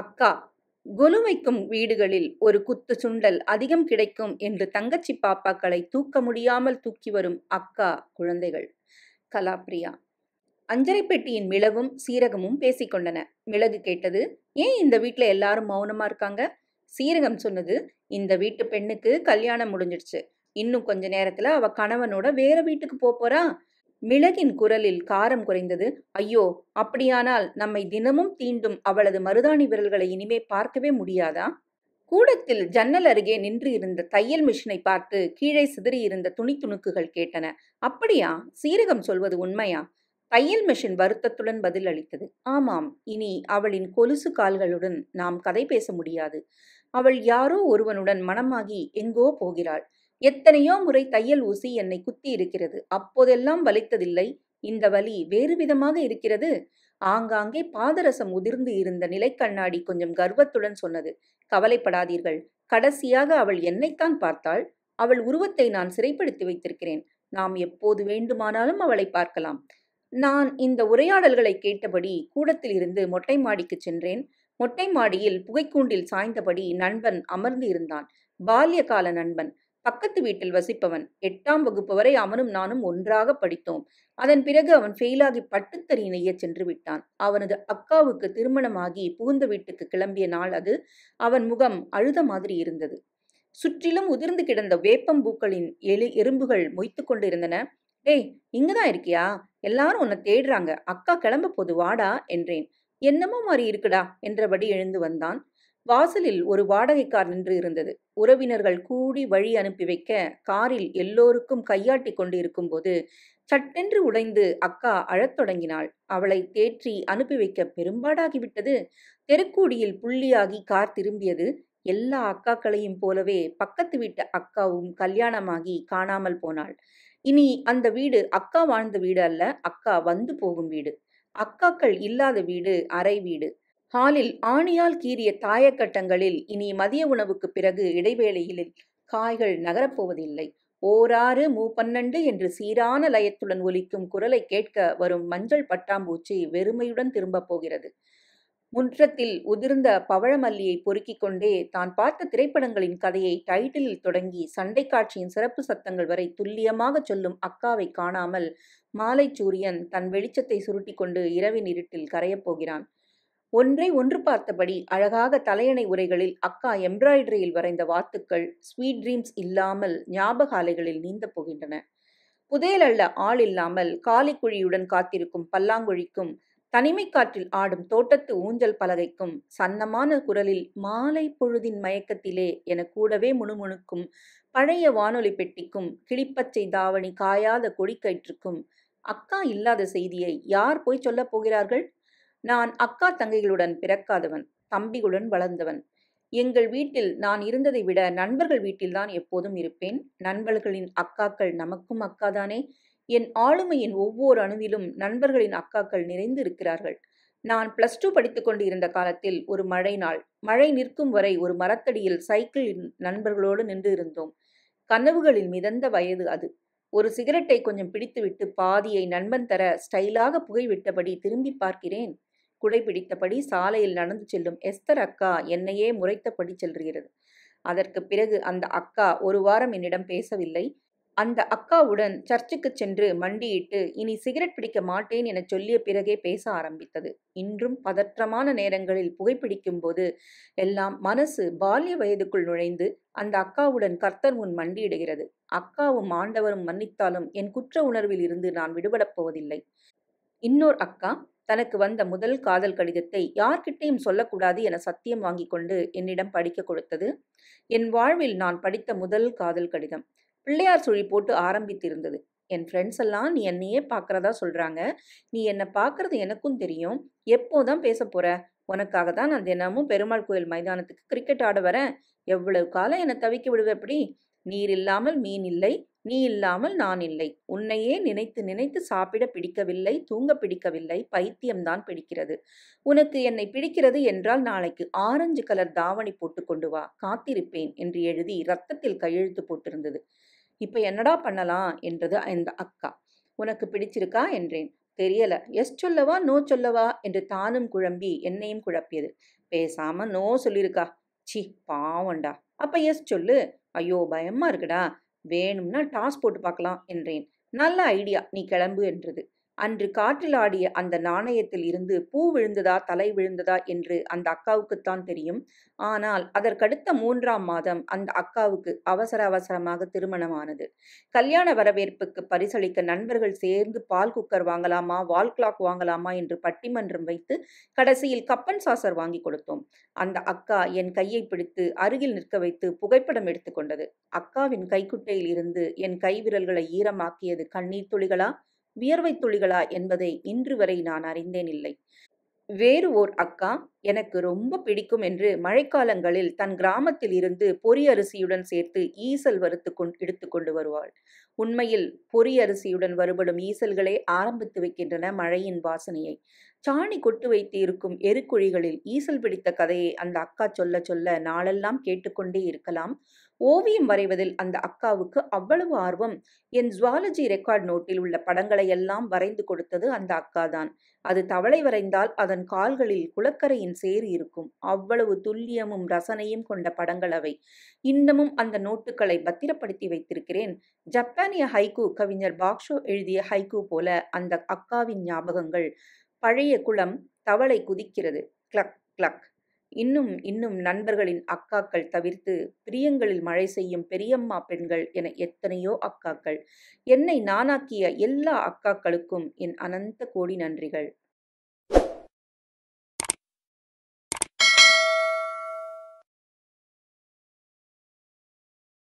அக்கா கொலு வைக்கும் வீடுகளில் ஒரு குத்து சுண்டல் அதிகம் கிடைக்கும் என்று தங்கச்சி பாப்பாக்களை தூக்க முடியாமல் தூக்கி வரும் அக்கா குழந்தைகள் கலாப்ரியா அஞ்சரை பெட்டியின் மிளகும் சீரகமும் பேசிக்கொண்டன மிளகு கேட்டது ஏன் இந்த வீட்டில் எல்லாரும் மௌனமா இருக்காங்க சீரகம் சொன்னது இந்த வீட்டு பெண்ணுக்கு கல்யாணம் முடிஞ்சிடுச்சு இன்னும் கொஞ்ச நேரத்தில் அவ கணவனோட வேற வீட்டுக்கு போறா மிளகின் குரலில் காரம் குறைந்தது ஐயோ அப்படியானால் நம்மை தினமும் தீண்டும் அவளது மருதாணி விரல்களை இனிமே பார்க்கவே முடியாதா கூடத்தில் ஜன்னல் அருகே நின்று இருந்த தையல் மிஷினை பார்த்து கீழே சிதறி இருந்த துணி துணுக்குகள் கேட்டன அப்படியா சீரகம் சொல்வது உண்மையா தையல் மிஷின் வருத்தத்துடன் பதில் அளித்தது ஆமாம் இனி அவளின் கொலுசு கால்களுடன் நாம் கதை பேச முடியாது அவள் யாரோ ஒருவனுடன் மனமாகி எங்கோ போகிறாள் எத்தனையோ முறை தையல் ஊசி என்னை குத்தி இருக்கிறது அப்போதெல்லாம் வலித்ததில்லை இந்த வலி வேறு விதமாக இருக்கிறது ஆங்காங்கே பாதரசம் உதிர்ந்து இருந்த நிலை கண்ணாடி கொஞ்சம் கர்வத்துடன் சொன்னது கவலைப்படாதீர்கள் கடைசியாக அவள் என்னைத்தான் பார்த்தாள் அவள் உருவத்தை நான் சிறைப்படுத்தி வைத்திருக்கிறேன் நாம் எப்போது வேண்டுமானாலும் அவளை பார்க்கலாம் நான் இந்த உரையாடல்களை கேட்டபடி கூடத்தில் இருந்து மொட்டை மாடிக்கு சென்றேன் மொட்டை மாடியில் புகைக்கூண்டில் சாய்ந்தபடி நண்பன் அமர்ந்து இருந்தான் பால்ய கால நண்பன் பக்கத்து வீட்டில் வசிப்பவன் எட்டாம் வகுப்பு வரை அவனும் நானும் ஒன்றாக படித்தோம் அதன் பிறகு அவன் ஃபெயிலாகி பட்டுத்தறி நெய்ய சென்று விட்டான் அவனது அக்காவுக்கு திருமணமாகி புகுந்த வீட்டுக்கு கிளம்பிய நாள் அது அவன் முகம் அழுத மாதிரி இருந்தது சுற்றிலும் உதிர்ந்து கிடந்த வேப்பம்பூக்களின் எலி எறும்புகள் மொய்த்து கொண்டிருந்தன டேய் இங்கதான் இருக்கியா எல்லாரும் உன்னை தேடுறாங்க அக்கா கிளம்ப போது வாடா என்றேன் என்னமோ மாதிரி இருக்குடா என்றபடி எழுந்து வந்தான் வாசலில் ஒரு வாடகை கார் நின்று இருந்தது உறவினர்கள் கூடி வழி அனுப்பி வைக்க காரில் எல்லோருக்கும் கையாட்டி கொண்டு இருக்கும்போது சட்டென்று உடைந்து அக்கா அழத் தொடங்கினாள் அவளை தேற்றி அனுப்பி வைக்க பெரும்பாடாகிவிட்டது தெருக்கூடியில் புள்ளியாகி கார் திரும்பியது எல்லா அக்காக்களையும் போலவே பக்கத்து வீட்டு அக்காவும் கல்யாணமாகி காணாமல் போனாள் இனி அந்த வீடு அக்கா வாழ்ந்த வீடு அல்ல அக்கா வந்து போகும் வீடு அக்காக்கள் இல்லாத வீடு அறை வீடு ஹாலில் ஆணியால் கீறிய தாயக்கட்டங்களில் இனி மதிய உணவுக்கு பிறகு இடைவேளையில் காய்கள் நகரப்போவதில்லை ஓராறு மூ பன்னெண்டு என்று சீரான லயத்துடன் ஒலிக்கும் குரலை கேட்க வரும் மஞ்சள் பட்டாம்பூச்சி வெறுமையுடன் திரும்பப் போகிறது முற்றத்தில் உதிர்ந்த பவழமல்லியை பொறுக்கிக் கொண்டே தான் பார்த்த திரைப்படங்களின் கதையை டைட்டிலில் தொடங்கி சண்டை காட்சியின் சிறப்பு சத்தங்கள் வரை துல்லியமாக சொல்லும் அக்காவை காணாமல் மாலை சூரியன் தன் வெளிச்சத்தை சுருட்டிக்கொண்டு இரவின் இருட்டில் கரையப் போகிறான் ஒன்றை ஒன்று பார்த்தபடி அழகாக தலையணை உரைகளில் அக்கா எம்ப்ராய்டரியில் வரைந்த வாத்துக்கள் ஸ்வீட் ட்ரீம்ஸ் இல்லாமல் ஞாபக நீந்த போகின்றன புதையல் அல்ல ஆள் இல்லாமல் காலிக்குழியுடன் காத்திருக்கும் பல்லாங்குழிக்கும் தனிமை காற்றில் ஆடும் தோட்டத்து ஊஞ்சல் பலகைக்கும் சன்னமான குரலில் மாலை பொழுதின் மயக்கத்திலே என கூடவே முணுமுணுக்கும் பழைய வானொலி பெட்டிக்கும் கிளிப்பச்சை தாவணி காயாத கொடிக்கயிற்றுக்கும் அக்கா இல்லாத செய்தியை யார் போய் சொல்லப் போகிறார்கள் நான் அக்கா தங்கைகளுடன் பிறக்காதவன் தம்பிகளுடன் வளர்ந்தவன் எங்கள் வீட்டில் நான் இருந்ததை விட நண்பர்கள் வீட்டில்தான் எப்போதும் இருப்பேன் நண்பர்களின் அக்காக்கள் நமக்கும் அக்காதானே என் ஆளுமையின் ஒவ்வொரு அணுவிலும் நண்பர்களின் அக்காக்கள் நிறைந்து இருக்கிறார்கள் நான் பிளஸ் டூ படித்துக்கொண்டு இருந்த காலத்தில் ஒரு மழை நாள் மழை நிற்கும் வரை ஒரு மரத்தடியில் சைக்கிளின் நண்பர்களோடு நின்று இருந்தோம் கனவுகளில் மிதந்த வயது அது ஒரு சிகரெட்டை கொஞ்சம் பிடித்துவிட்டு பாதியை நண்பன் தர ஸ்டைலாக புகைவிட்டபடி திரும்பி பார்க்கிறேன் குடைபிடித்தபடி சாலையில் நடந்து செல்லும் எஸ்தர் அக்கா என்னையே முறைத்தபடி செல்கிறது அதற்கு பிறகு அந்த அக்கா ஒரு வாரம் என்னிடம் பேசவில்லை அந்த அக்காவுடன் சர்ச்சுக்கு சென்று மண்டியிட்டு இனி சிகரெட் பிடிக்க மாட்டேன் என சொல்லிய பிறகே பேச ஆரம்பித்தது இன்றும் பதற்றமான நேரங்களில் புகைப்பிடிக்கும் போது எல்லாம் மனசு பால்ய வயதுக்குள் நுழைந்து அந்த அக்காவுடன் கர்த்தர் முன் மண்டியிடுகிறது அக்காவும் ஆண்டவரும் மன்னித்தாலும் என் குற்ற உணர்வில் இருந்து நான் விடுபடப் போவதில்லை இன்னொரு அக்கா தனக்கு வந்த முதல் காதல் கடிதத்தை யார்கிட்டையும் சொல்லக்கூடாது என சத்தியம் வாங்கி கொண்டு என்னிடம் படிக்க கொடுத்தது என் வாழ்வில் நான் படித்த முதல் காதல் கடிதம் பிள்ளையார் சுழி போட்டு ஆரம்பித்திருந்தது என் ஃப்ரெண்ட்ஸ் எல்லாம் நீ என்னையே பார்க்குறதா சொல்கிறாங்க நீ என்னை பார்க்கறது எனக்கும் தெரியும் எப்போதான் பேச போற உனக்காக தான் நான் தினமும் பெருமாள் கோயில் மைதானத்துக்கு கிரிக்கெட் ஆட வரேன் எவ்வளவு காலம் என்னை தவிக்க விடுவேன் எப்படி நீர் இல்லாமல் மீன் இல்லை நீ இல்லாமல் நான் இல்லை உன்னையே நினைத்து நினைத்து சாப்பிட பிடிக்கவில்லை தூங்க பிடிக்கவில்லை பைத்தியம்தான் பிடிக்கிறது உனக்கு என்னை பிடிக்கிறது என்றால் நாளைக்கு ஆரஞ்சு கலர் தாவணி போட்டு கொண்டு வா காத்திருப்பேன் என்று எழுதி ரத்தத்தில் கையெழுத்து போட்டிருந்தது இப்போ என்னடா பண்ணலாம் என்றது அந்த அக்கா உனக்கு பிடிச்சிருக்கா என்றேன் தெரியல எஸ் சொல்லவா நோ சொல்லவா என்று தானும் குழம்பி என்னையும் குழப்பியது பேசாம நோ சொல்லியிருக்கா சி பாவண்டா அப்ப எஸ் சொல்லு ஐயோ பயமா இருக்குடா வேணும்னா டாஸ் போட்டு பார்க்கலாம் என்றேன் நல்ல ஐடியா நீ கிளம்பு என்றது அன்று காற்றில் ஆடிய அந்த நாணயத்தில் இருந்து பூ விழுந்ததா தலை விழுந்ததா என்று அந்த அக்காவுக்குத்தான் தெரியும் ஆனால் அதற்கடுத்த மூன்றாம் மாதம் அந்த அக்காவுக்கு அவசர அவசரமாக திருமணமானது கல்யாண வரவேற்புக்கு பரிசளிக்க நண்பர்கள் சேர்ந்து பால் குக்கர் வாங்கலாமா வால் கிளாக் வாங்கலாமா என்று பட்டிமன்றம் வைத்து கடைசியில் கப்பன் சாசர் வாங்கி கொடுத்தோம் அந்த அக்கா என் கையை பிடித்து அருகில் நிற்க வைத்து புகைப்படம் எடுத்துக்கொண்டது அக்காவின் கைக்குட்டையில் இருந்து என் கைவிரல்களை ஈரமாக்கியது கண்ணீர் துளிகளா வியர்வை துளிகளா என்பதை இன்று வரை நான் அறிந்தேன் இல்லை வேறு ஓர் அக்கா எனக்கு ரொம்ப பிடிக்கும் என்று மழைக்காலங்களில் தன் கிராமத்தில் இருந்து பொறி அரிசியுடன் சேர்த்து ஈசல் வறுத்து கொண்டு எடுத்து கொண்டு வருவாள் உண்மையில் பொறி அரிசியுடன் வருபடும் ஈசல்களே ஆரம்பித்து வைக்கின்றன மழையின் வாசனையை சாணி கொட்டு வைத்து இருக்கும் எருக்குழிகளில் ஈசல் பிடித்த கதையை அந்த அக்கா சொல்ல சொல்ல நாளெல்லாம் கேட்டுக்கொண்டே இருக்கலாம் ஓவியம் வரைவதில் அந்த அக்காவுக்கு அவ்வளவு ஆர்வம் என் ஜுவாலஜி ரெக்கார்ட் நோட்டில் உள்ள படங்களை எல்லாம் வரைந்து கொடுத்தது அந்த அக்கா தான் அது தவளை வரைந்தால் அதன் கால்களில் குளக்கரையின் சேறு இருக்கும் அவ்வளவு துல்லியமும் ரசனையும் கொண்ட படங்கள் அவை இன்னமும் அந்த நோட்டுகளை பத்திரப்படுத்தி வைத்திருக்கிறேன் ஜப்பானிய ஹைகூ கவிஞர் பாக்ஷோ எழுதிய ஹைகூ போல அந்த அக்காவின் ஞாபகங்கள் பழைய குளம் தவளை குதிக்கிறது கிளக் கிளக் இன்னும் இன்னும் நண்பர்களின் அக்காக்கள் தவிர்த்து பிரியங்களில் மழை செய்யும் பெரியம்மா பெண்கள் என எத்தனையோ அக்காக்கள் என்னை நானாக்கிய எல்லா அக்காக்களுக்கும் என் அனந்த கோடி நன்றிகள்